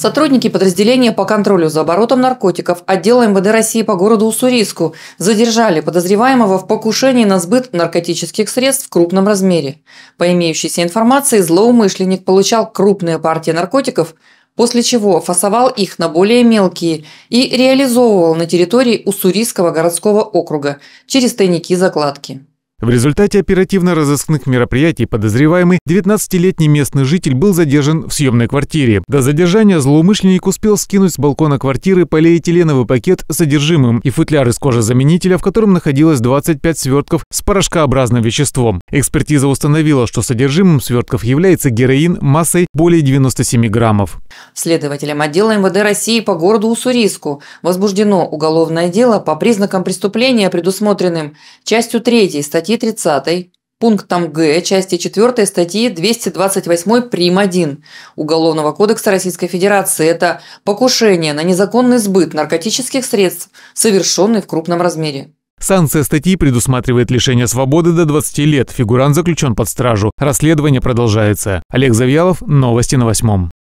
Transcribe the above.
Сотрудники подразделения по контролю за оборотом наркотиков отдела МВД России по городу Уссурийску задержали подозреваемого в покушении на сбыт наркотических средств в крупном размере. По имеющейся информации, злоумышленник получал крупные партии наркотиков, после чего фасовал их на более мелкие и реализовывал на территории Уссурийского городского округа через тайники-закладки. В результате оперативно-розыскных мероприятий подозреваемый 19-летний местный житель был задержан в съемной квартире. До задержания злоумышленник успел скинуть с балкона квартиры полиэтиленовый пакет с содержимым и футляр из кожезаменителя, в котором находилось 25 свертков с порошкообразным веществом. Экспертиза установила, что содержимым свертков является героин массой более 97 граммов. Следователям отдела МВД России по городу Уссурийску возбуждено уголовное дело по признакам преступления, предусмотренным частью 3 статьи статьи 30, пунктом Г части 4 статьи 228 прим. 1 Уголовного кодекса Российской Федерации. Это покушение на незаконный сбыт наркотических средств, совершенный в крупном размере. Санкция статьи предусматривает лишение свободы до 20 лет. Фигурант заключен под стражу. Расследование продолжается. Олег Завьялов, новости на восьмом.